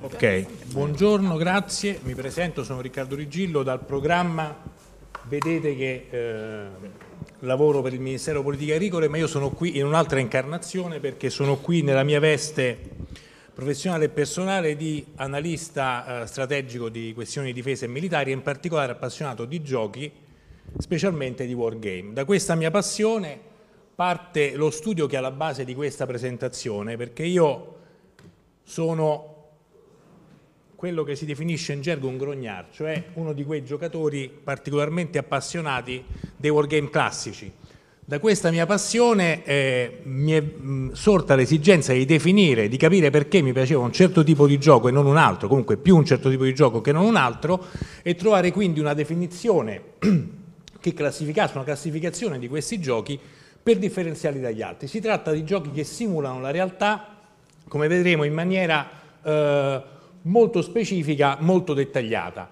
Ok, buongiorno, grazie, mi presento, sono Riccardo Rigillo dal programma, vedete che eh, lavoro per il Ministero Politiche Agricole, ma io sono qui in un'altra incarnazione perché sono qui nella mia veste professionale e personale di analista eh, strategico di questioni di difesa e militari, in particolare appassionato di giochi, specialmente di wargame. Da questa mia passione parte lo studio che è alla base di questa presentazione, perché io sono quello che si definisce in gergo un grognard, cioè uno di quei giocatori particolarmente appassionati dei wargame classici. Da questa mia passione eh, mi è mh, mm, sorta l'esigenza di definire, di capire perché mi piaceva un certo tipo di gioco e non un altro, comunque più un certo tipo di gioco che non un altro, e trovare quindi una definizione che classificasse, una classificazione di questi giochi per differenziarli dagli altri. Si tratta di giochi che simulano la realtà, come vedremo, in maniera eh, molto specifica, molto dettagliata.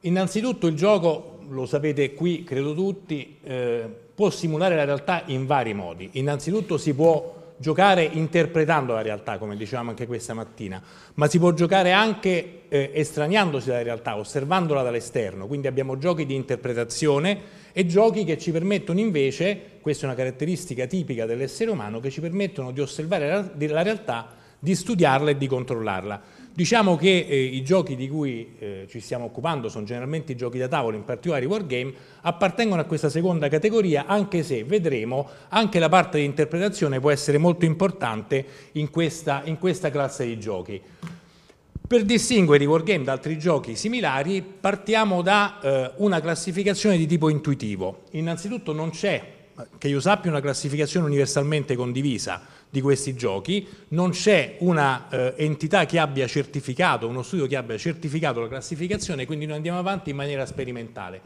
Innanzitutto il gioco, lo sapete qui, credo tutti, eh, può simulare la realtà in vari modi. Innanzitutto si può giocare interpretando la realtà, come dicevamo anche questa mattina, ma si può giocare anche eh, estraniandosi dalla realtà, osservandola dall'esterno, quindi abbiamo giochi di interpretazione e giochi che ci permettono invece, questa è una caratteristica tipica dell'essere umano, che ci permettono di osservare la, la realtà, di studiarla e di controllarla. Diciamo che eh, i giochi di cui eh, ci stiamo occupando sono generalmente i giochi da tavolo, in particolare i wargame, appartengono a questa seconda categoria, anche se vedremo anche la parte di interpretazione può essere molto importante in questa, in questa classe di giochi. Per distinguere i wargame da altri giochi similari partiamo da eh, una classificazione di tipo intuitivo. Innanzitutto non c'è che io sappia una classificazione universalmente condivisa di questi giochi, non c'è una eh, che abbia certificato, uno studio che abbia certificato la classificazione, quindi noi andiamo avanti in maniera sperimentale.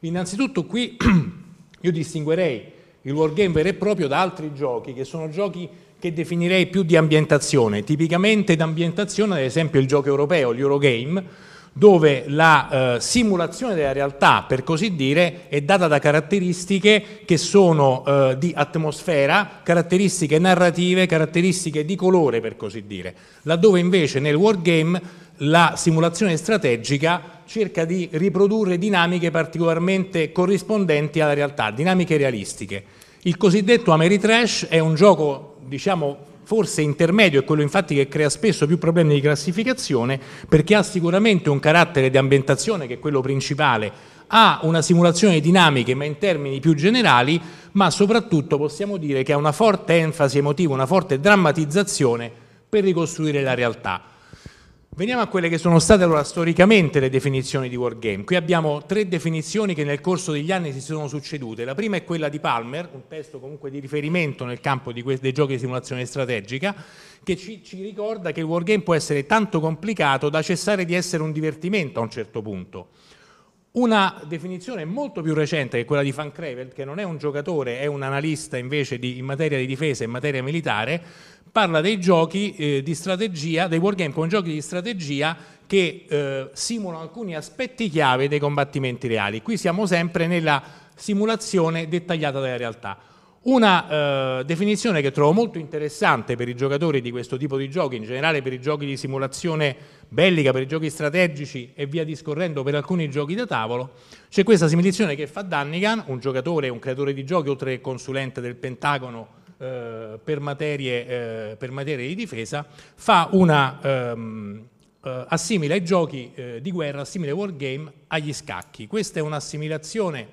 Innanzitutto qui io distinguerei il wargame vero e proprio da altri giochi, che sono giochi che definirei più di ambientazione, tipicamente d'ambientazione ad esempio il gioco europeo, l'Eurogame, dove la eh, simulazione della realtà, per così dire, è data da caratteristiche che sono eh, di atmosfera, caratteristiche narrative, caratteristiche di colore, per così dire, laddove invece nel wargame la simulazione strategica cerca di riprodurre dinamiche particolarmente corrispondenti alla realtà, dinamiche realistiche. Il cosiddetto Ameritrash è un gioco, diciamo, forse intermedio è quello infatti che crea spesso più problemi di classificazione perché ha sicuramente un carattere di ambientazione che è quello principale, ha una simulazione di dinamiche ma in termini più generali, ma soprattutto possiamo dire che ha una forte enfasi emotiva, una forte drammatizzazione per ricostruire la realtà. Veniamo a quelle che sono state allora storicamente le definizioni di wargame. Qui abbiamo tre definizioni che nel corso degli anni si sono succedute. La prima è quella di Palmer, un testo comunque di riferimento nel campo dei giochi di simulazione strategica, che ci, ci ricorda che il wargame può essere tanto complicato da cessare di essere un divertimento a un certo punto. Una definizione molto più recente che quella di Van Crevel, che non è un giocatore, è un analista invece di, in materia di difesa e in materia militare, parla dei giochi eh, di strategia, dei wargame con giochi di strategia che eh, simulano alcuni aspetti chiave dei combattimenti reali. Qui siamo sempre nella simulazione dettagliata della realtà. Una eh, definizione che trovo molto interessante per i giocatori di questo tipo di giochi, in generale per i giochi di simulazione bellica, per i giochi strategici e via discorrendo per alcuni giochi da tavolo, c'è questa simulazione che fa Dannigan, un giocatore, un creatore di giochi, oltre che consulente del Pentagono, eh, per materie, eh, per, materie, di difesa, fa una, ehm, eh, assimila i giochi di guerra, assimila i wargame agli scacchi. Questa è un'assimilazione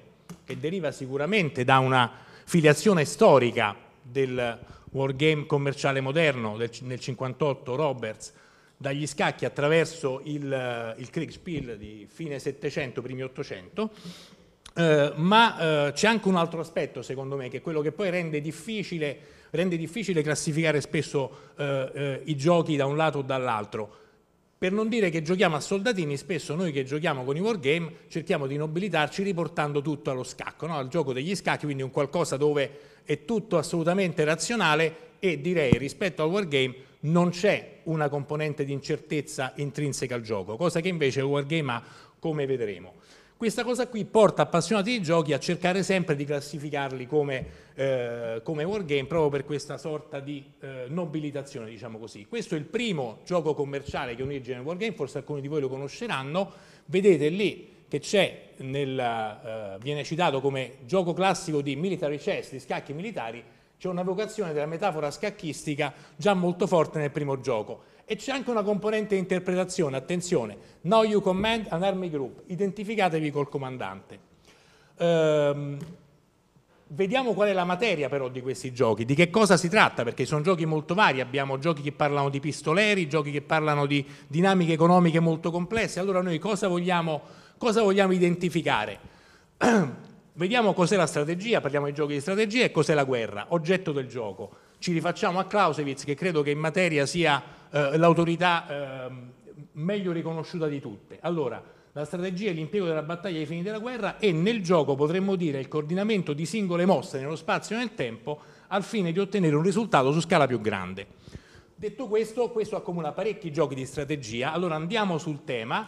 che deriva sicuramente da una filiazione storica del wargame commerciale moderno del, nel 58 Roberts dagli scacchi attraverso il, il Kriegspiel di fine 700, primi 800 eh, ma eh, c'è anche un altro aspetto, secondo me, che è quello che poi rende difficile, rende difficile classificare spesso eh, eh, i giochi da un lato o dall'altro. Per non dire che giochiamo a soldatini, spesso noi che giochiamo con i wargame cerchiamo di nobilitarci riportando tutto allo scacco, no? al gioco degli scacchi, quindi un qualcosa dove è tutto assolutamente razionale e direi rispetto al wargame non c'è una componente di incertezza intrinseca al gioco, cosa che invece il wargame ha come vedremo. Questa cosa qui porta appassionati di giochi a cercare sempre di classificarli come, eh, come wargame proprio per questa sorta di eh, nobilitazione, diciamo così. Questo è il primo gioco commerciale che unisce nel wargame, forse alcuni di voi lo conosceranno, vedete lì che c'è eh, viene citato come gioco classico di military chess, di scacchi militari, c'è una vocazione della metafora scacchistica già molto forte nel primo gioco. E c'è anche una componente di interpretazione, attenzione, no you command an army group, identificatevi col comandante. Ehm, vediamo qual è la materia però di questi giochi, di che cosa si tratta, perché sono giochi molto vari, abbiamo giochi che parlano di pistoleri, giochi che parlano di dinamiche economiche molto complesse, allora noi cosa vogliamo, cosa vogliamo identificare? Vediamo cos'è la strategia, parliamo di giochi di strategia e cos'è la guerra, oggetto del gioco. Ci rifacciamo a Clausewitz che credo che in materia sia eh, l'autorità ehm, meglio riconosciuta di tutte. Allora, la strategia e l'impiego della battaglia ai fini della guerra e nel gioco potremmo dire il coordinamento di singole mosse nello spazio e nel tempo al fine di ottenere un risultato su scala più grande. Detto questo, questo accomuna parecchi giochi di strategia, allora andiamo sul tema.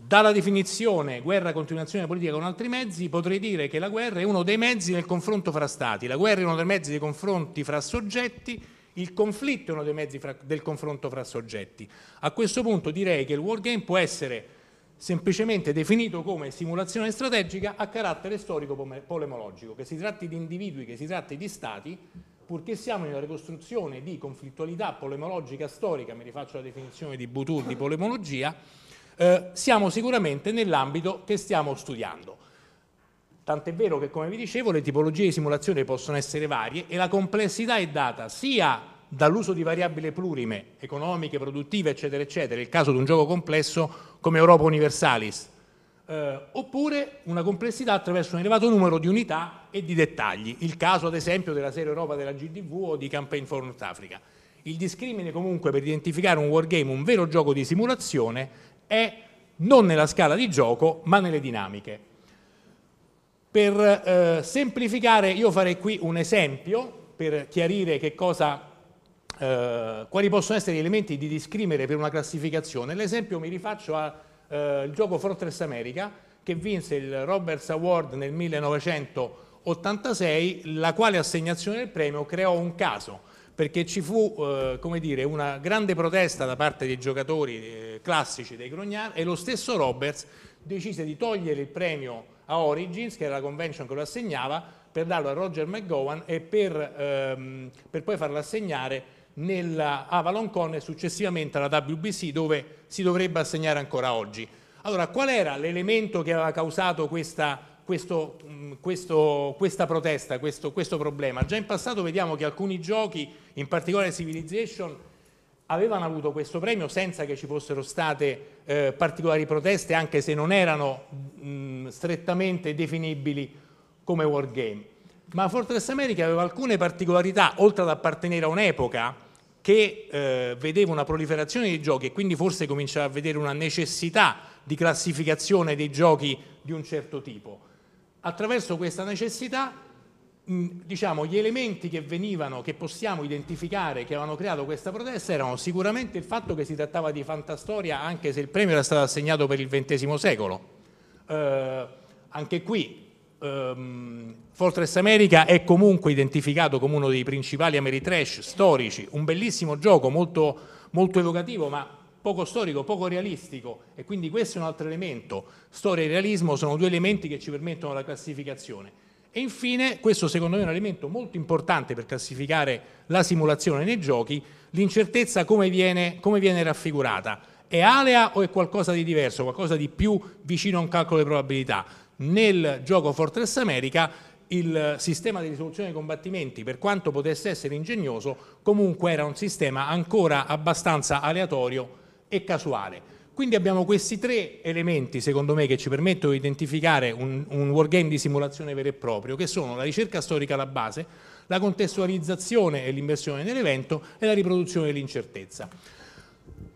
Dalla definizione guerra continuazione politica con altri mezzi, potrei dire che la guerra è uno dei mezzi nel confronto fra stati, la guerra è uno dei mezzi dei confronti fra soggetti il conflitto è uno dei mezzi fra, del confronto fra soggetti. A questo punto direi che il wargame può essere semplicemente definito come simulazione strategica a carattere storico polemologico, che si tratti di individui, che si tratti di stati, purché siamo in una ricostruzione di conflittualità polemologica storica, mi rifaccio la definizione di Butur di polemologia, eh, siamo sicuramente nell'ambito che stiamo studiando. Tant'è vero che, come vi dicevo, le tipologie di simulazione possono essere varie e la complessità è data sia dall'uso di variabili plurime, economiche, produttive, eccetera, eccetera, il caso di un gioco complesso come Europa Universalis, eh, oppure una complessità attraverso un elevato numero di unità e di dettagli, il caso ad esempio della serie Europa della GDV o di Campaign for North Africa. Il discrimine comunque per identificare un wargame, un vero gioco di simulazione, è non nella scala di gioco ma nelle dinamiche. Per eh, semplificare io farei qui un esempio per chiarire cosa, eh, quali possono essere gli elementi di discrimine per una classificazione. L'esempio mi rifaccio al eh, gioco Fortress America che vinse il Roberts Award nel 1986, la quale assegnazione del premio creò un caso perché ci fu eh, dire, una grande protesta da parte dei giocatori eh, classici dei Grognard e lo stesso Roberts decise di togliere il premio a Origins, che era la convention che lo assegnava, per darlo a Roger McGowan e per, ehm, per poi farlo assegnare nella Avalon Con e successivamente alla WBC dove si dovrebbe assegnare ancora oggi. Allora, qual era l'elemento che aveva causato questa, questo, questo, questa protesta, questo, questo, problema? Già in passato vediamo che alcuni giochi, in particolare Civilization, avevano avuto questo premio senza che ci fossero state eh, particolari proteste, anche se non erano mh, mm, strettamente definibili come wargame. Ma Fortress America aveva alcune particolarità, oltre ad appartenere a un'epoca che eh, vedeva una proliferazione di giochi e quindi forse cominciava a vedere una necessità di classificazione dei giochi di un certo tipo. Attraverso questa necessità Mm, diciamo, gli elementi che venivano, che possiamo identificare, che avevano creato questa protesta erano sicuramente il fatto che si trattava di fantastoria, anche se il premio era stato assegnato per il XX secolo. Eh, anche qui ehm, Fortress America è comunque identificato come uno dei principali Ameritrash storici, un bellissimo gioco molto, molto evocativo, ma poco storico, poco realistico e quindi questo è un altro elemento. Storia e realismo sono due elementi che ci permettono la classificazione. E infine, questo secondo me è un elemento molto importante per classificare la simulazione nei giochi, l'incertezza come viene, come viene raffigurata. È alea o è qualcosa di diverso, qualcosa di più vicino a un calcolo di probabilità? Nel gioco Fortress America il sistema di risoluzione dei combattimenti, per quanto potesse essere ingegnoso, comunque era un sistema ancora abbastanza aleatorio e casuale. Quindi abbiamo questi tre elementi, secondo me, che ci permettono di identificare un, un wargame di simulazione vero e proprio, che sono la ricerca storica alla base, la contestualizzazione e l'inversione dell'evento e la riproduzione dell'incertezza.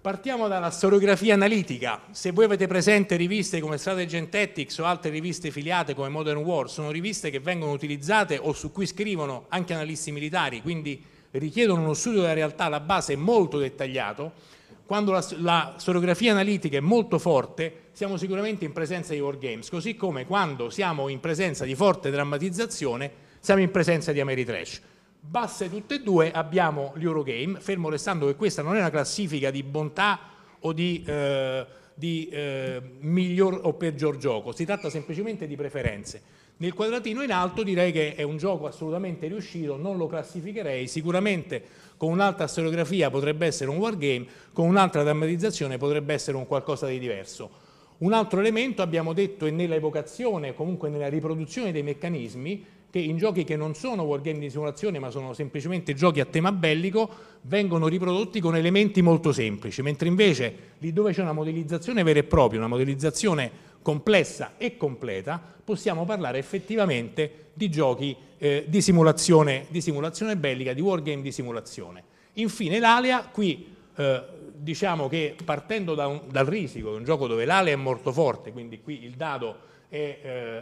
Partiamo dalla storiografia analitica. Se voi avete presente riviste come Strategy and Tactics o altre riviste filiate come Modern War, sono riviste che vengono utilizzate o su cui scrivono anche analisti militari, quindi richiedono uno studio della realtà alla base molto dettagliato quando la, la storiografia analitica è molto forte, siamo sicuramente in presenza di wargames, così come quando siamo in presenza di forte drammatizzazione, siamo in presenza di Ameritrash. Basse tutte e due abbiamo l'Eurogame, fermo restando che questa non è una classifica di bontà o di, eh, di eh, miglior o peggior gioco, si tratta semplicemente di preferenze. Nel quadratino in alto direi che è un gioco assolutamente riuscito, non lo classificherei, sicuramente con un'altra storiografia potrebbe essere un wargame, con un'altra drammatizzazione potrebbe essere un qualcosa di diverso. Un altro elemento abbiamo detto è nella evocazione, comunque nella riproduzione dei meccanismi, che in giochi che non sono wargame di simulazione ma sono semplicemente giochi a tema bellico vengono riprodotti con elementi molto semplici, mentre invece lì dove c'è una modellizzazione vera e propria, una modellizzazione complessa e completa, possiamo parlare effettivamente di giochi eh, di, simulazione, di, simulazione, bellica, di wargame di simulazione. Infine l'Alea, qui eh, diciamo che partendo da un, dal risico, un gioco dove l'Alea è molto forte, quindi qui il dado è,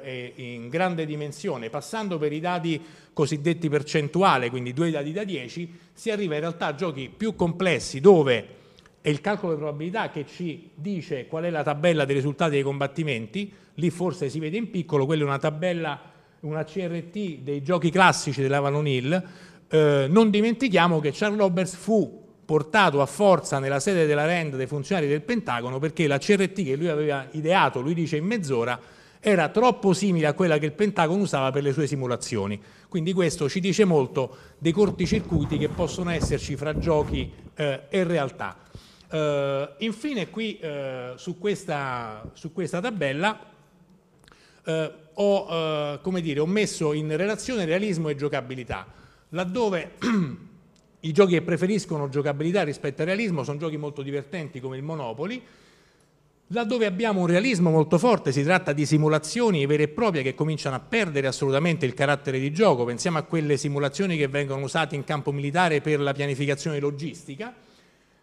eh, è in grande dimensione, passando per i dati cosiddetti percentuali, quindi due dati da 10, si arriva in realtà a giochi più complessi dove è il calcolo di probabilità che ci dice qual è la tabella dei risultati dei combattimenti, lì forse si vede in piccolo, quella è una tabella, una CRT dei giochi classici dell'Avan O'Neill, eh, non dimentichiamo che Charles Roberts fu portato a forza nella sede della RAND dei funzionari del Pentagono perché la CRT che lui aveva ideato, lui dice in mezz'ora, era troppo simile a quella che il Pentagono usava per le sue simulazioni. Quindi questo ci dice molto dei corti circuiti che possono esserci fra giochi eh, e realtà. Eh, infine qui eh, su, questa, su, questa, tabella eh, ho, eh, dire, ho, messo in relazione realismo e giocabilità, laddove i giochi che preferiscono giocabilità rispetto al realismo sono giochi molto divertenti come il Monopoli, laddove abbiamo un realismo molto forte, si tratta di simulazioni vere e proprie che cominciano a perdere assolutamente il carattere di gioco, pensiamo a quelle simulazioni che vengono usate in campo militare per la pianificazione logistica,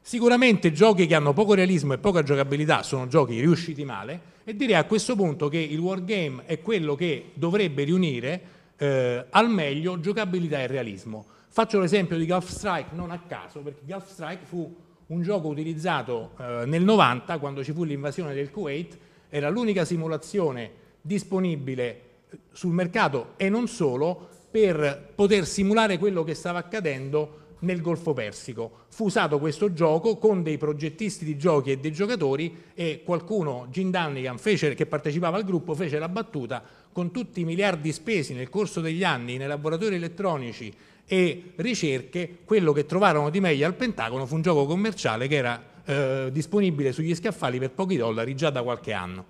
Sicuramente giochi che hanno poco realismo e poca giocabilità sono giochi riusciti male e direi a questo punto che il wargame è quello che dovrebbe riunire eh, al meglio giocabilità e realismo. Faccio l'esempio di Gulf Strike non a caso perché Gulf Strike fu un gioco utilizzato eh, nel 90 quando ci fu l'invasione del Kuwait, era l'unica simulazione disponibile eh, sul mercato e non solo per poter simulare quello che stava accadendo nel Golfo Persico. Fu usato questo gioco con dei progettisti di giochi e dei giocatori e qualcuno, Gene Dunnigan, fece, che partecipava al gruppo, fece la battuta con tutti i miliardi spesi nel corso degli anni nei laboratori elettronici e ricerche, quello che trovarono di meglio al Pentagono fu un gioco commerciale che era eh, disponibile sugli scaffali per pochi dollari già da qualche anno.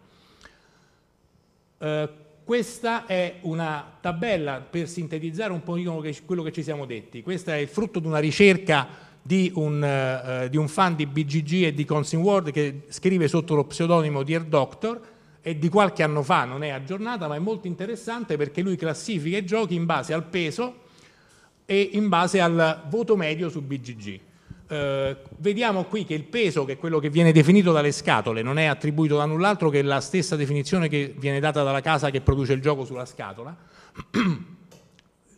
Eh, questa è una tabella per sintetizzare un po' quello che ci siamo detti. questa è il frutto di una ricerca di un, eh, di un fan di BGG e di Consing World che scrive sotto lo pseudonimo Dear Doctor e di qualche anno fa, non è aggiornata, ma è molto interessante perché lui classifica i giochi in base al peso e in base al voto medio su BGG. Eh, vediamo qui che il peso, che è quello che viene definito dalle scatole, non è attribuito da null'altro che la stessa definizione che viene data dalla casa che produce il gioco sulla scatola.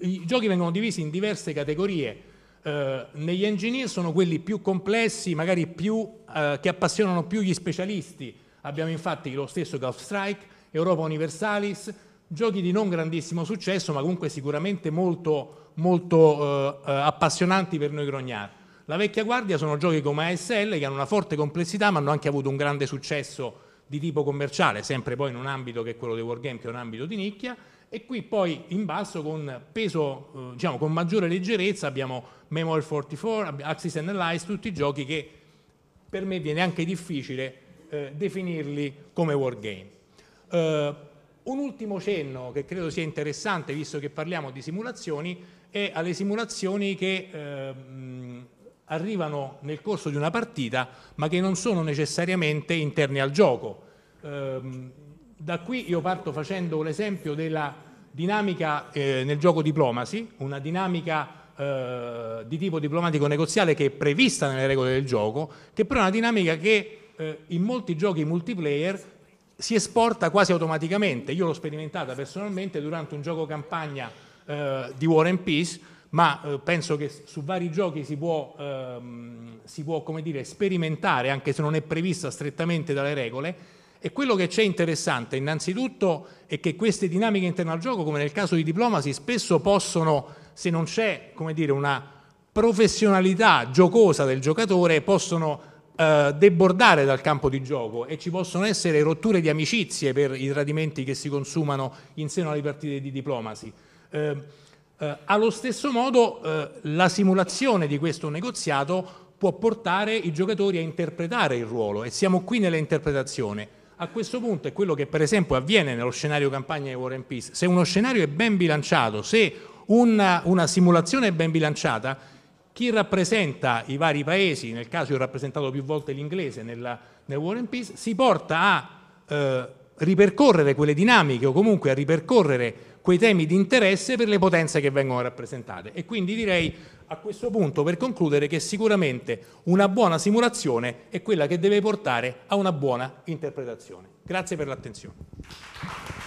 I giochi vengono divisi in diverse categorie. Eh, negli engineer sono quelli più complessi, magari più, eh, che appassionano più gli specialisti. Abbiamo infatti lo stesso Gulf Strike, Europa Universalis, giochi di non grandissimo successo, ma comunque sicuramente molto, molto eh, eh, appassionanti per noi grognardi. La vecchia guardia sono giochi come ASL che hanno una forte complessità ma hanno anche avuto un grande successo di tipo commerciale, sempre poi in un ambito che è quello dei wargame, che è un ambito di nicchia, e qui poi in basso con peso, eh, diciamo, con maggiore leggerezza abbiamo Memory 44, Axis Analyze, tutti i giochi che per me viene anche difficile eh, definirli come wargame. Eh, un ultimo cenno che credo sia interessante, visto che parliamo di simulazioni, è alle simulazioni che eh, arrivano nel corso di una partita ma che non sono necessariamente interni al gioco. Ehm, da qui io parto facendo l'esempio della dinamica eh, nel gioco diplomacy, una dinamica eh, di tipo diplomatico negoziale che è prevista nelle regole del gioco, che però è una dinamica che eh, in molti giochi multiplayer si esporta quasi automaticamente. Io l'ho sperimentata personalmente durante un gioco campagna di War and Peace ma eh, penso che su vari giochi si può, ehm, si può dire, sperimentare, anche se non è prevista strettamente dalle regole. E quello che c'è interessante innanzitutto è che queste dinamiche interne al gioco, come nel caso di Diplomacy, spesso possono, se non c'è dire, una professionalità giocosa del giocatore, possono eh, debordare dal campo di gioco e ci possono essere rotture di amicizie per i tradimenti che si consumano in seno alle partite di Diplomacy. Eh, eh, allo stesso modo eh, la simulazione di questo negoziato può portare i giocatori a interpretare il ruolo e siamo qui nell'interpretazione. A questo punto è quello che per esempio avviene nello scenario campagna di War and Peace. Se uno scenario è ben bilanciato, se una, una simulazione è ben bilanciata, chi rappresenta i vari paesi, nel caso io ho rappresentato più volte l'inglese nel War and Peace, si porta a eh, ripercorrere quelle dinamiche o comunque a ripercorrere quei temi di interesse per le potenze che vengono rappresentate. E quindi direi a questo punto per concludere che sicuramente una buona simulazione è quella che deve portare a una buona interpretazione. Grazie per l'attenzione.